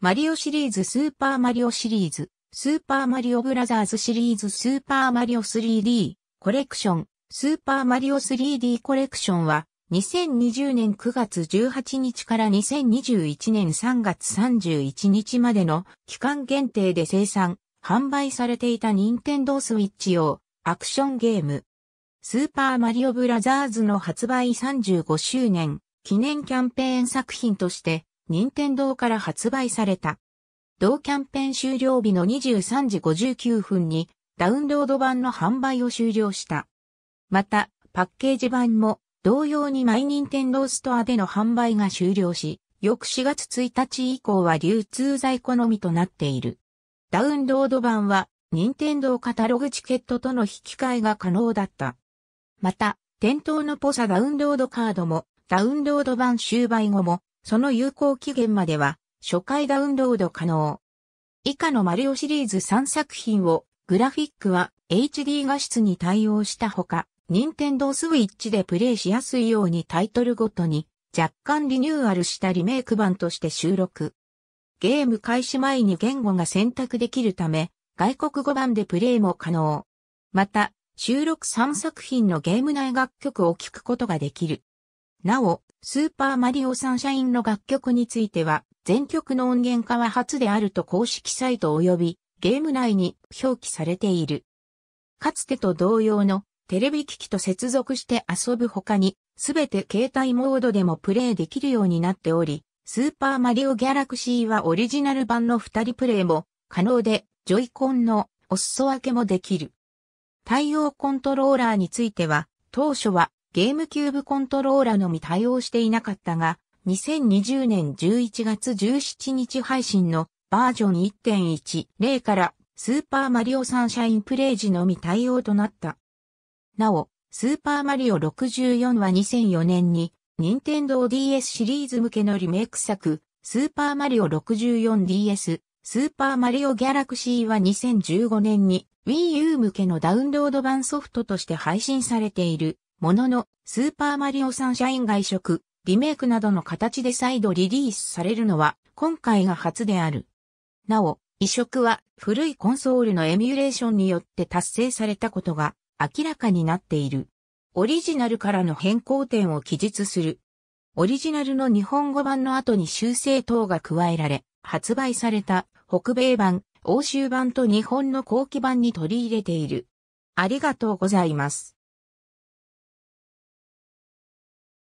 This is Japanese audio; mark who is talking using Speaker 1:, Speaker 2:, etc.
Speaker 1: マリオシリーズスーパーマリオシリーズ、スーパーマリオブラザーズシリーズスーパーマリオ 3D コレクション、スーパーマリオ 3D コレクションは2020年9月18日から2021年3月31日までの期間限定で生産、販売されていた任天堂スイッチ用アクションゲーム。スーパーマリオブラザーズの発売35周年記念キャンペーン作品として任天堂から発売された。同キャンペーン終了日の23時59分にダウンロード版の販売を終了した。また、パッケージ版も同様にマイニンテンドーストアでの販売が終了し、翌4月1日以降は流通在庫のみとなっている。ダウンロード版は、任天堂カタログチケットとの引き換えが可能だった。また、店頭のポサダウンロードカードも、ダウンロード版終売後も、その有効期限までは初回ダウンロード可能。以下のマリオシリーズ3作品をグラフィックは HD 画質に対応したほか、任天堂スイッチでプレイしやすいようにタイトルごとに若干リニューアルしたリメイク版として収録。ゲーム開始前に言語が選択できるため、外国語版でプレイも可能。また、収録3作品のゲーム内楽曲を聴くことができる。なお、スーパーマリオサンシャインの楽曲については、全曲の音源化は初であると公式サイト及びゲーム内に表記されている。かつてと同様のテレビ機器と接続して遊ぶ他に、すべて携帯モードでもプレイできるようになっており、スーパーマリオギャラクシーはオリジナル版の二人プレイも可能で、ジョイコンのお裾分けもできる。対応コントローラーについては、当初はゲームキューブコントローラのみ対応していなかったが、2020年11月17日配信のバージョン1.10からスーパーマリオサンシャインプレイ時のみ対応となった。なお、スーパーマリオ64は2004年に、任天堂 DS シリーズ向けのリメイク作、スーパーマリオ 64DS、スーパーマリオギャラクシーは2015年に Wii U 向けのダウンロード版ソフトとして配信されているものの、スーパーマリオサンシャイン外食、リメイクなどの形で再度リリースされるのは、今回が初である。なお、移植は古いコンソールのエミュレーションによって達成されたことが明らかになっている。オリジナルからの変更点を記述する。オリジナルの日本語版の後に修正等が加えられ、発売された北米版、欧州版と日本の後期版に取り入れている。ありがとうございます。